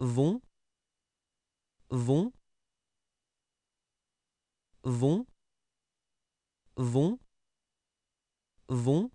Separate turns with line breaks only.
vont, vont, vont, vont,
vont.